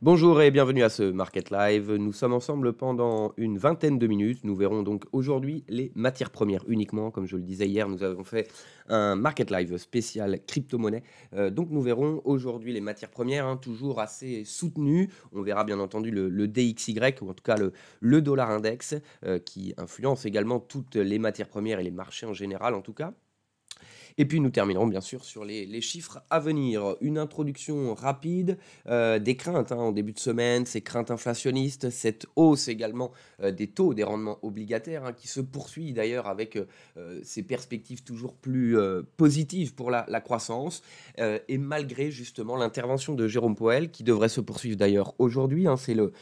Bonjour et bienvenue à ce Market Live. Nous sommes ensemble pendant une vingtaine de minutes. Nous verrons donc aujourd'hui les matières premières uniquement. Comme je le disais hier, nous avons fait un Market Live spécial crypto-monnaie. Euh, donc nous verrons aujourd'hui les matières premières, hein, toujours assez soutenues. On verra bien entendu le, DXY, ou en tout cas le, dollar index, euh, qui influence également toutes les matières premières et les marchés en général en tout cas. Et puis nous terminerons bien sûr sur les, chiffres à venir. Une introduction rapide euh, des craintes hein, en début de semaine, ces craintes inflationnistes, cette hausse également euh, des taux des rendements obligataires hein, qui se poursuit d'ailleurs avec euh, ces perspectives toujours plus positives pour la, croissance. et malgré justement l'intervention de Jérôme Poel qui devrait se poursuivre d'ailleurs aujourd'hui, hein, c'est le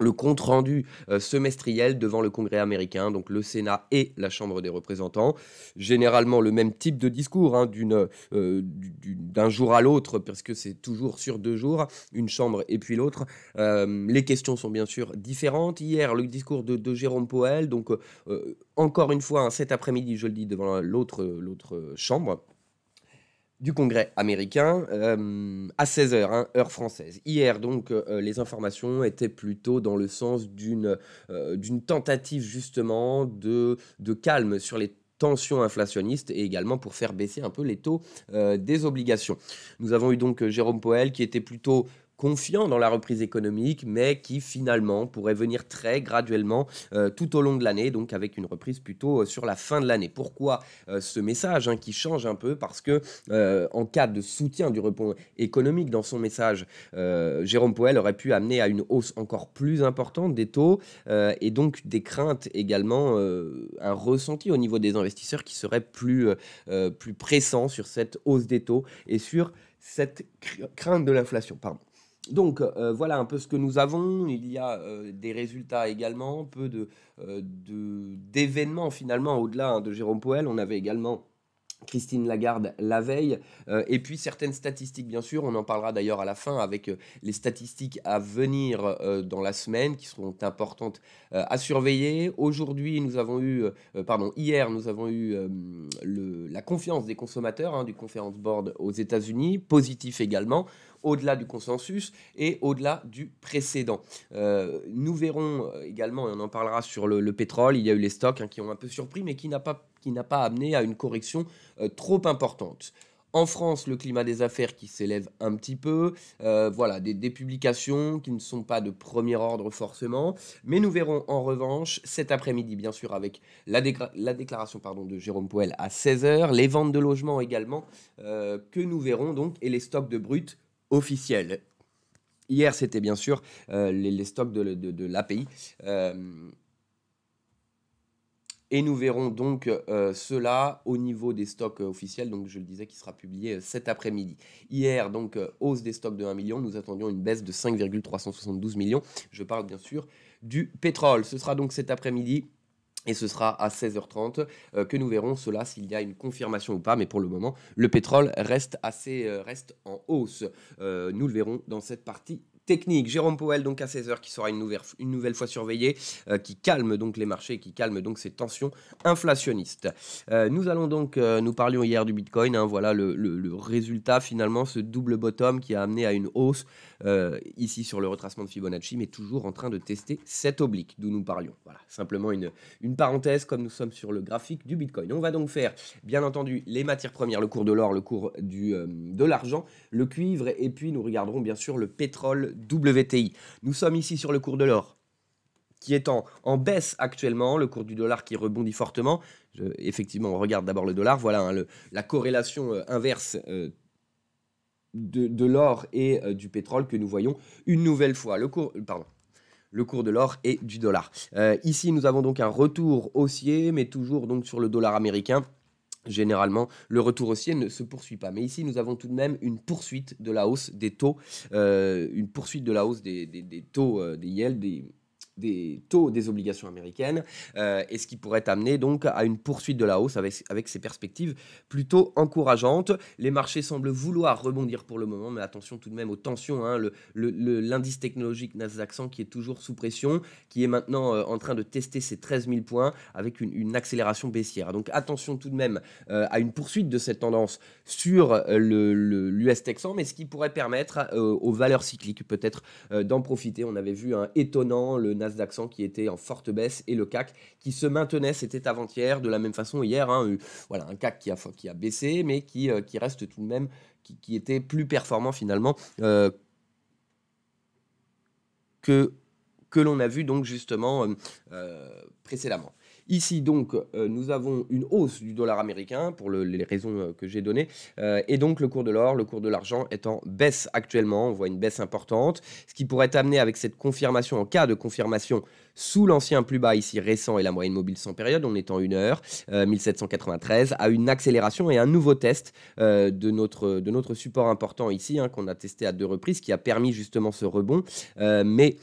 le compte rendu euh, semestriel devant le Congrès américain, donc le Sénat et la Chambre des représentants. Généralement le même type de discours hein, euh, d'un jour à l'autre, parce que c'est toujours sur deux jours, une chambre et puis l'autre. Euh, les questions sont bien sûr différentes. Hier, le discours de, Jérôme Poel, donc encore une fois, hein, cet après-midi, je le dis, devant l'autre chambre du Congrès américain euh, à 16h, hein, heure française. Hier, donc, euh, les informations étaient plutôt dans le sens d'une euh, d'une tentative justement de, de calme sur les tensions inflationnistes et également pour faire baisser un peu les taux des obligations. Nous avons eu donc Jérôme Poel qui était plutôt confiant dans la reprise économique, mais qui finalement pourrait venir très graduellement euh, tout au long de l'année, donc avec une reprise plutôt euh, sur la fin de l'année. Pourquoi euh, ce message hein, qui change un peu Parce que en cas de soutien du rebond économique dans son message, Jérôme Poel aurait pu amener à une hausse encore plus importante des taux et donc des craintes également, un ressenti au niveau des investisseurs qui serait plus, plus pressant sur cette hausse des taux et sur cette crainte de l'inflation. Pardon. Donc euh, euh, voilà un peu ce que nous avons. Il y a euh, des résultats également, peu de, d'événements finalement au-delà hein, de Jérôme Poel. On avait également Christine Lagarde la veille, et puis certaines statistiques, bien sûr, on en parlera d'ailleurs à la fin avec les statistiques à venir dans la semaine qui seront importantes à surveiller. Aujourd'hui, nous avons eu, pardon, hier, nous avons eu la confiance des consommateurs hein, du Conference Board aux États-Unis, positif également au-delà du consensus et au-delà du précédent. Euh, nous verrons euh, également, et on en parlera sur le, pétrole, il y a eu les stocks hein, qui ont un peu surpris, mais qui n'a pas, qui pas amené à une correction euh, trop importante. En France, le climat des affaires qui s'élève un petit peu, voilà, des, publications qui ne sont pas de premier ordre forcément, mais nous verrons en revanche cet après-midi, bien sûr, avec la, la déclaration pardon, de Jérôme Poel à 16h, les ventes de logements également, que nous verrons donc, et les stocks de brut officiel Hier, c'était bien sûr euh, les, stocks de, l'API. Euh, et nous verrons donc euh, cela au niveau des stocks officiels, donc je le disais, qui sera publié cet après-midi. Hier, donc, hausse des stocks de 1 million, nous attendions une baisse de 5,372 millions. Je parle bien sûr du pétrole. Ce sera donc cet après-midi et ce sera à 16h30 euh, que nous verrons cela s'il y a une confirmation ou pas. Mais pour le moment, le pétrole reste assez euh, reste en hausse. Euh, nous le verrons dans cette partie technique. Jérôme Powell, donc à 16h, qui sera une nouvelle, une nouvelle fois surveillé, qui calme donc les marchés, qui calme donc ces tensions inflationnistes. nous allons donc, nous parlions hier du Bitcoin, hein. voilà le, résultat finalement, ce double bottom qui a amené à une hausse euh, ici sur le retracement de Fibonacci, mais toujours en train de tester cet oblique d'où nous parlions. Voilà, simplement une, une parenthèse comme nous sommes sur le graphique du Bitcoin. On va donc faire, bien entendu, les matières premières, le cours de l'or, le cours du, euh, de l'argent, le cuivre, et puis nous regarderons bien sûr le pétrole WTI. Nous sommes ici sur le cours de l'or qui est en, en, baisse actuellement, le cours du dollar qui rebondit fortement. effectivement, on regarde d'abord le dollar, voilà hein, la corrélation euh, inverse de, l'or et euh, du pétrole que nous voyons une nouvelle fois. Le cours, euh, pardon, le cours de l'or et du dollar. Euh, ici, nous avons donc un retour haussier, mais toujours donc sur le dollar américain. Généralement, le retour haussier ne se poursuit pas. Mais ici, nous avons tout de même une poursuite de la hausse des taux, une poursuite de la hausse des, taux des yields, des, des taux des obligations américaines, euh, et ce qui pourrait amener donc à une poursuite de la hausse avec, avec ces perspectives plutôt encourageantes. Les marchés semblent vouloir rebondir pour le moment, mais attention tout de même aux tensions. L'indice hein. le, le, technologique Nasdaq 100 qui est toujours sous pression, qui est maintenant euh, en train de tester ses 13 000 points avec une, accélération baissière. Donc attention tout de même euh, à une poursuite de cette tendance sur l'US Texan, mais ce qui pourrait permettre aux valeurs cycliques peut-être d'en profiter. On avait vu un étonnant le Nasdaq d'accent qui était en forte baisse et le CAC qui se maintenait, c'était avant-hier, de la même façon hier. Hein, euh, voilà, un CAC qui a, qui a baissé, mais qui, euh, qui reste tout de même, qui, était plus performant finalement euh, que, que l'on a vu donc justement précédemment. Ici, donc, euh, nous avons une hausse du dollar américain pour les raisons euh, que j'ai données. Euh, et donc, le cours de l'or, le cours de l'argent est en baisse actuellement. On voit une baisse importante, ce qui pourrait amener avec cette confirmation, en cas de confirmation sous l'ancien plus bas ici récent et la moyenne mobile sans période, on est en 1 heure, 1793, à une accélération et un nouveau test de, notre, de notre support important ici, hein, qu'on a testé à deux reprises, qui a permis justement ce rebond. mais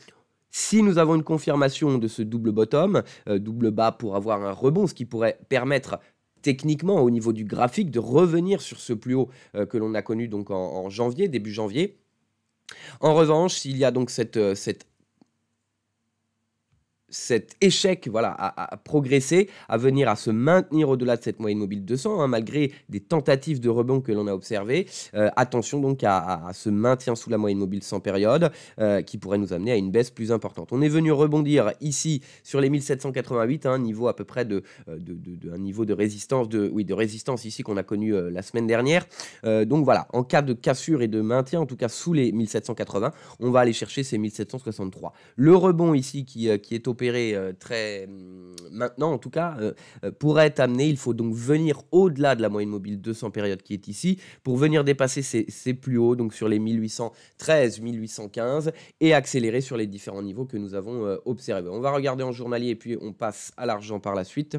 si nous avons une confirmation de ce double bottom, euh, double bas pour avoir un rebond, ce qui pourrait permettre techniquement au niveau du graphique de revenir sur ce plus haut euh, que l'on a connu donc en, janvier, début janvier, en revanche, s'il y a donc cette, euh, cette, cet échec voilà, à, progresser, à venir à se maintenir au-delà de cette moyenne mobile 200, hein, malgré des tentatives de rebond que l'on a observées. Euh, attention donc à, ce maintien sous la moyenne mobile 100 période, euh, qui pourrait nous amener à une baisse plus importante. On est venu rebondir ici sur les 1788, un hein, niveau à peu près de, euh, niveau de résistance, de, oui, de résistance ici qu'on a connu la semaine dernière. donc voilà, en cas de cassure et de maintien, en tout cas sous les 1780, on va aller chercher ces 1763. Le rebond ici qui, qui est au opéré euh, très mm, maintenant, en tout cas, euh, euh, pourrait être amené. Il faut donc venir au-delà de la moyenne mobile 200 périodes qui est ici pour venir dépasser ces, plus hauts, donc sur les 1813, 1815 et accélérer sur les différents niveaux que nous avons observés. On va regarder en journalier et puis on passe à l'argent par la suite.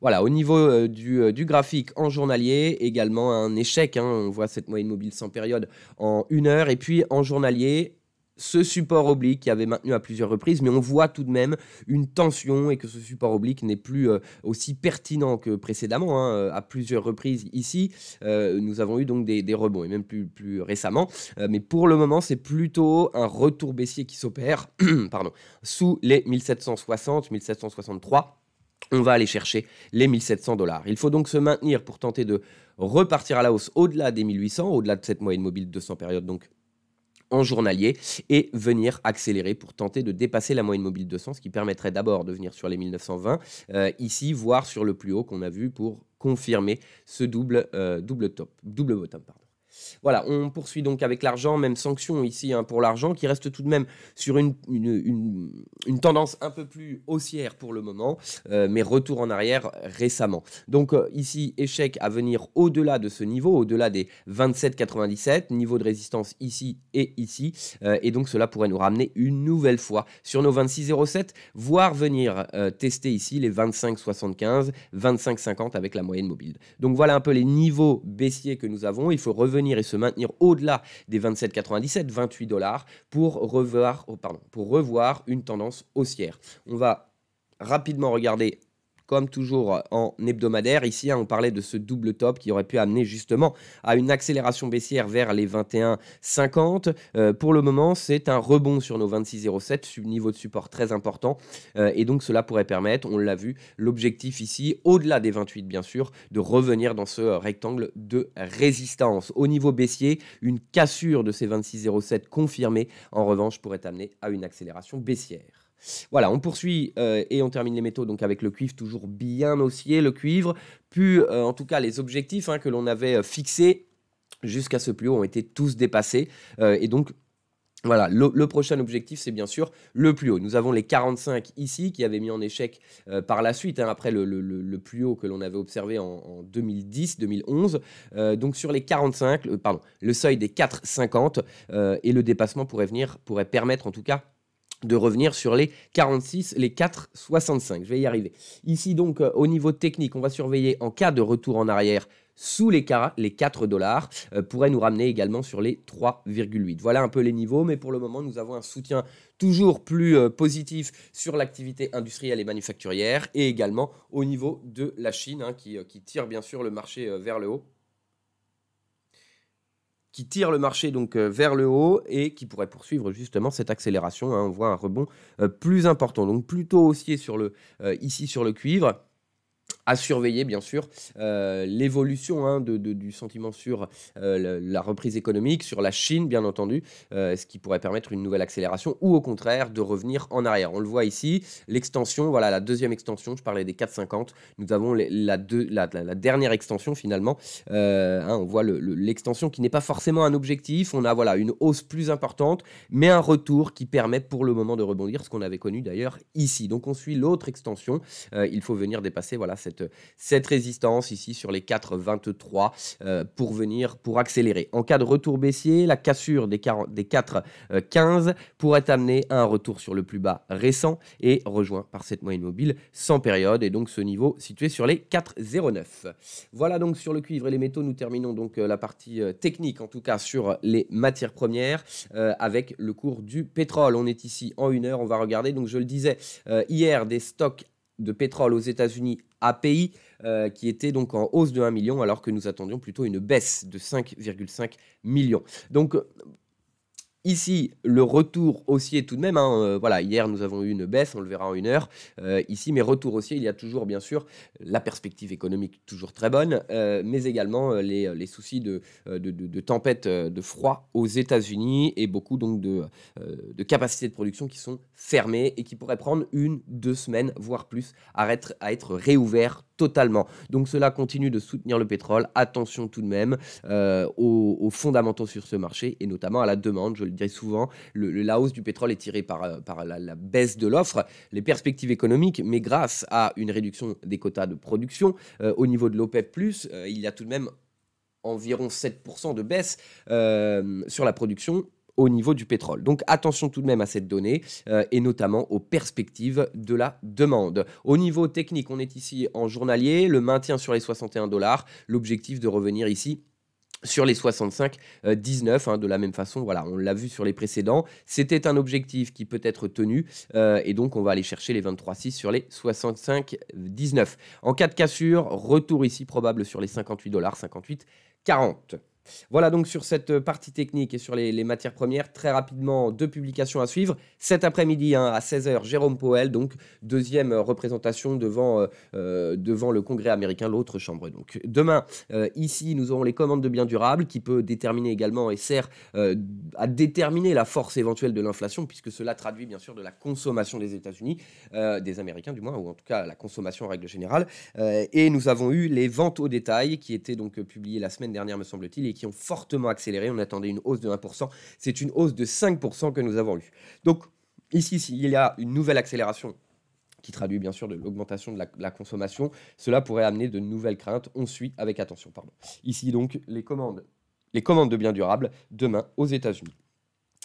Voilà, au niveau du, graphique en journalier, également un échec. Hein, on voit cette moyenne mobile 100 périodes en une heure. Et puis en journalier, ce support oblique qui avait maintenu à plusieurs reprises, mais on voit tout de même une tension et que ce support oblique n'est plus euh, aussi pertinent que précédemment. Hein, euh, à plusieurs reprises ici, euh, nous avons eu donc des, rebonds et même plus, récemment. mais pour le moment, c'est plutôt un retour baissier qui s'opère pardon, sous les 1760, 1763 on va aller chercher les 1700 dollars. Il faut donc se maintenir pour tenter de repartir à la hausse au-delà des 1800, au-delà de cette moyenne mobile de 200 périodes donc en journalier et venir accélérer pour tenter de dépasser la moyenne mobile 200, ce qui permettrait d'abord de venir sur les 1920 euh, ici, voire sur le plus haut qu'on a vu pour confirmer ce double, euh, double top, double bottom. Pardon. Voilà, on poursuit donc avec l'argent, même sanction ici hein, pour l'argent, qui reste tout de même sur une, tendance un peu plus haussière pour le moment, euh, mais retour en arrière récemment. Donc euh, ici, échec à venir au-delà de ce niveau, au-delà des 27,97, niveau de résistance ici et ici, euh, et donc cela pourrait nous ramener une nouvelle fois sur nos 26,07, voire venir tester ici les 25,75, 25,50 avec la moyenne mobile. Donc voilà un peu les niveaux baissiers que nous avons, il faut revenir et se maintenir au-delà des 27,97, 28 dollars pour revoir, oh, pardon, pour revoir une tendance haussière. On va rapidement regarder comme toujours euh, en hebdomadaire. Ici, hein, on parlait de ce double top qui aurait pu amener justement à une accélération baissière vers les 21,50. Euh, pour le moment, c'est un rebond sur nos 26,07, niveau de support très important. Euh, et donc, cela pourrait permettre, on l'a vu, l'objectif ici, au-delà des 28 bien sûr, de revenir dans ce rectangle de résistance. Au niveau baissier, une cassure de ces 26,07 confirmée, en revanche, pourrait amener à une accélération baissière. Voilà, on poursuit euh, et on termine les métaux donc avec le cuivre toujours bien haussier, le cuivre. Puis euh, en tout cas les objectifs hein, que l'on avait euh, fixés jusqu'à ce plus haut ont été tous dépassés et donc voilà, le, prochain objectif, c'est bien sûr le plus haut. Nous avons les 45 ici qui avaient mis en échec par la suite, hein, après le, plus haut que l'on avait observé en, 2010-2011. donc sur les 45, pardon, le seuil des 4,50 et le dépassement pourrait venir, pourrait permettre en tout cas de revenir sur les 46, les 4,65. Je vais y arriver. Ici donc euh, au niveau technique, on va surveiller en cas de retour en arrière sous les, 4 dollars, euh, pourrait nous ramener également sur les 3,8. Voilà un peu les niveaux, mais pour le moment, nous avons un soutien toujours plus euh, positif sur l'activité industrielle et manufacturière, et également au niveau de la Chine, hein, qui, tire bien sûr le marché vers le haut qui tire le marché donc euh, vers le haut et qui pourrait poursuivre justement cette accélération. Hein. On voit un rebond euh, plus important. Donc plutôt haussier sur le, euh, ici sur le cuivre à surveiller bien sûr euh, l'évolution hein, de, du sentiment sur euh, la, reprise économique, sur la Chine bien entendu, euh, ce qui pourrait permettre une nouvelle accélération ou au contraire de revenir en arrière. On le voit ici, l'extension, voilà la deuxième extension, je parlais des 4,50, nous avons la, deux, la, dernière extension finalement, hein, on voit l'extension qui n'est pas forcément un objectif, on a voilà une hausse plus importante, mais un retour qui permet pour le moment de rebondir, ce qu'on avait connu d'ailleurs ici. Donc on suit l'autre extension, il faut venir dépasser voilà cette cette, résistance ici sur les 4,23 euh, pour venir, pour accélérer. En cas de retour baissier, la cassure des, des 4,15 euh, pourrait amener à un retour sur le plus bas récent et rejoint par cette moyenne mobile sans période et donc ce niveau situé sur les 4,09. Voilà donc sur le cuivre et les métaux, nous terminons donc euh, la partie technique, en tout cas sur les matières premières, avec le cours du pétrole. On est ici en une heure, on va regarder, donc je le disais hier, des stocks de pétrole aux États-Unis API pays euh, qui était donc en hausse de 1 million alors que nous attendions plutôt une baisse de 5,5 millions. Donc Ici, le retour haussier tout de même, hein, euh, voilà, hier nous avons eu une baisse, on le verra en une heure. Euh, ici, mais retour haussier, il y a toujours bien sûr la perspective économique toujours très bonne, euh, mais également les, soucis de, de, tempête de froid aux États-Unis et beaucoup donc de, capacités de production qui sont fermées et qui pourraient prendre une, deux semaines, voire plus, à être, à être réouvertes totalement. Donc cela continue de soutenir le pétrole. Attention tout de même euh, aux, fondamentaux sur ce marché et notamment à la demande. Je le dirais souvent, la hausse du pétrole est tirée par, euh, la, baisse de l'offre, les perspectives économiques, mais grâce à une réduction des quotas de production euh, au niveau de l'OPEP, il y a tout de même environ 7% de baisse sur la production au niveau du pétrole. Donc attention tout de même à cette donnée euh, et notamment aux perspectives de la demande. Au niveau technique, on est ici en journalier, le maintien sur les 61 dollars, l'objectif de revenir ici sur les 65, 19, euh, hein, de la même façon, voilà, on l'a vu sur les précédents, c'était un objectif qui peut être tenu, euh, et donc on va aller chercher les 23,6 sur les 65, 19. En cas de cassure, retour ici probable sur les 58 dollars, 58, 40. Voilà donc sur cette euh, partie technique et sur les, matières premières. Très rapidement, deux publications à suivre. Cet après-midi hein, à 16h, Jérôme Powell, donc deuxième euh, représentation devant, euh, devant le Congrès américain, l'autre chambre. Donc demain, ici, nous aurons les commandes de biens durables qui peut déterminer également et sert à déterminer la force éventuelle de l'inflation, puisque cela traduit bien sûr de la consommation des États-Unis, des Américains du moins, ou en tout cas la consommation en règle générale. et nous avons eu les ventes au détail qui étaient donc publiées la semaine dernière, me semble-t-il qui ont fortement accéléré. On attendait une hausse de 1%. C'est une hausse de 5% que nous avons eue. Donc, ici, s'il y a une nouvelle accélération qui traduit bien sûr de l'augmentation de, la, consommation, cela pourrait amener de nouvelles craintes. On suit avec attention. Pardon. Ici donc les commandes, les commandes de biens durables demain aux États-Unis.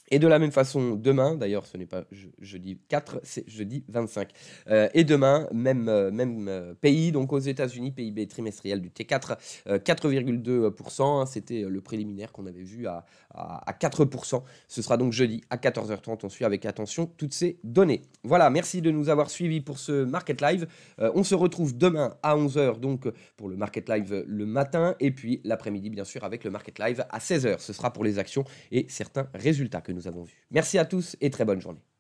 Et de la même façon, demain, d'ailleurs, ce n'est pas jeudi 4, c'est jeudi 25. Euh, et demain, même, euh, même euh, pays, donc aux États-Unis, PIB trimestriel du T4, 4,2%. Hein, c'était le préliminaire qu'on avait vu à, 4%. Ce sera donc jeudi à 14h30. On suit avec attention toutes ces données. Voilà, merci de nous avoir suivis pour ce Market Live. on se retrouve demain à 11h, donc pour le Market Live le matin, et puis l'après-midi, bien sûr, avec le Market Live à 16h. Ce sera pour les actions et certains résultats que nous nous avons vu. Merci à tous et très bonne journée.